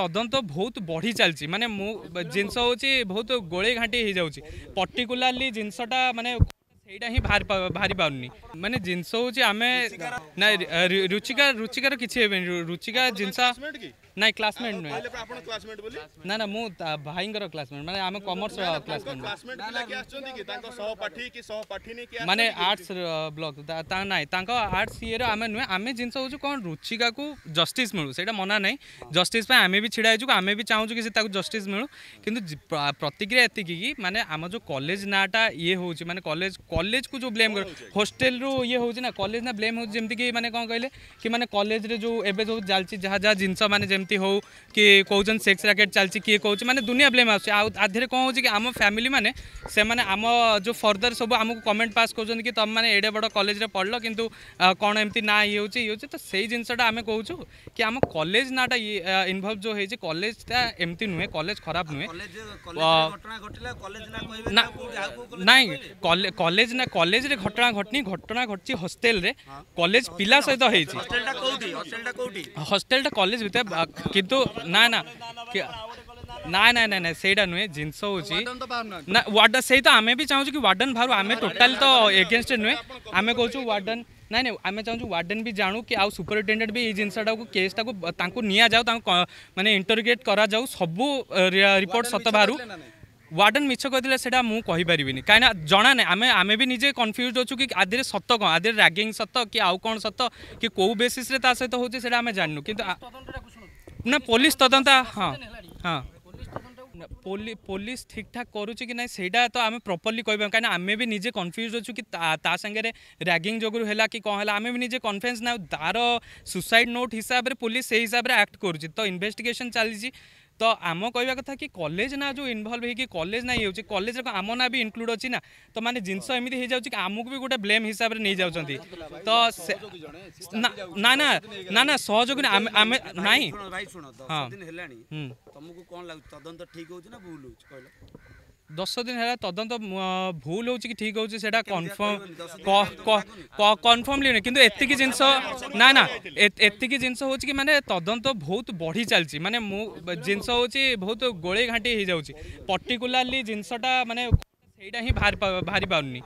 তদন্ত বহুত বড়ি চালছি মানে মু জিনিস হচ্ছে বহুত গোলে ঘাঁটি হয়ে যাচ্ছে পর্টিকুলারলি জিনিসটা মানে ସେଇଟା ହିଁ ବାହାରି ପାରୁନି ମାନେ ଜିନିଷ ହେଉଛି ଆମେ ନା ରୁଚିକା ରୁଚିକାର କିଛି ହେବେନି ରୁଚିକା ଜିନିଷ ना क्लासमेट नुह ना ना मु भाई क्लासमेट मैं आम कमर्स क्लासमेट मैंने आर्ट्स ब्लक ना आर्ट्स ई रहा नुहे आम जिन कौन रुचिका को जस्ट मिलू से मना ना जस्टिस आम भी ढाई चुके आम भी चाहूँ कि जस्ट मिलू कि प्रतिक्रिया ये कि मैंने आम जो कलेज नाटा ये हूँ मैंने कलेज कलेज को जो ब्लेम कर हस्टेल रु ये हूँ ना कलेज ना ब्लेम होमती कि मैंने कौन कहे कि मैंने कलेज जो एवं जो चलती जहाँ जहाँ जिनस मैंने एमती हो कि कौन सेक्स रैकेट चलती किए कौन मैंने दुनिया ब्लेम आधे कौन हो आम फैमिली मैंने से मैंने आम जो फर्दर सब आमको कमेंट पास कर तुम मैंने एडे बड़ कलेज पढ़ल कितु कौन एमती ना ये ये तो से जिनसा आम कौ कि आम कलेज नाटा इनवल्व जो है कलेजा एमती नुहे कलेज खराब नुहे ना कलेज ना कलेज घटना घटनी घटना घटी हस्टेल कलेज पिला सहित हस्टेल कलेज भाई किंतु ना ना ना ना ना ना सेटा नुहे जिनस वार्डन से तो आम भी चाहूँ कि वार्डन बाहर आम टोटाल तो नुए नुहे आम कौ वार्डन ना ना आम चाहूँ वार्डन भी जानू कि आउ सुपरिटेडेंट भी ये जिनसा को केसटा को निजाऊ मानने इंटरग्रेट कर रिपोर्ट सत बाहर वार्डन मिछ कहते हैं मुझेपर कहीं जना ना आम आम भी निजे कन्फ्यूज अच्छे कि आदि सत कौन आदि रागिंग सत कि आउ कौन सत कि कौ बेसीस्रे सहित होती जानू कि না পুলিশ তদন্ত হ্যাঁ হ্যাঁ পুলিশ হ্যাঁ। ঠিকঠাক করুছি কি না সেইটা তো আমি প্রপরলি কইবা কারণ আমি বি নিজে কনফ্ୟୁজ অছু কি তা সাঙ্গে র্যাগিং যোগুর হেলা কি কম হেলা আমি বি নিজে কনফিডেন্স না তার সুসাইড নোট হিসাবে পুলিশ সেই হিসাবে আক্ট করুছি তো ইনভেস্টিগেশন চালিছি ତ ଆମ କହିବା କଥା କି କଲେଜ ନା ଯେଉଁ ଇନଭଲ୍ଭ ହେଇକି କଲେଜ ନା ଇଏ ହେଉଛି କଲେଜରେ ଆମ ନାଁ ବି ଇନକ୍ଲୁଡ଼ ଅଛି ନା ତ ମାନେ ଜିନିଷ ଏମିତି ହେଇଯାଉଛି କି ଆମକୁ ବି ଗୋଟେ ବ୍ଲେମ୍ ହିସାବରେ ନେଇଯାଉଛନ୍ତି ତ ନା ନା ନା ନା ସହଯୋଗ ଆମେ ଆମେ ନାଇଁ ହଁ ତମକୁ କ'ଣ ଲାଗୁଛି ତଦନ୍ତ ଠିକ୍ ହେଉଛି ନା ଭୁଲ ହେଉଛି କହିଲ দশ দিন হল তদন্ত ভুল হচ্ছে কি ঠিক হচ্ছে সেটা কনফর্ম কনফর্মলি নুহে কিন্তু এতিকি জিনিস না না এতিকি জিনিস হচ্ছে কি মানে তদন্ত বহুত বড়ি চালছি মানে মু জিনিস হচ্ছে বহুত গোলে ঘাঁটি হয়ে যাচ্ছে পর্টিকুলারলি জিনিসটা মানে সেইটা হি বাহারি পারুনি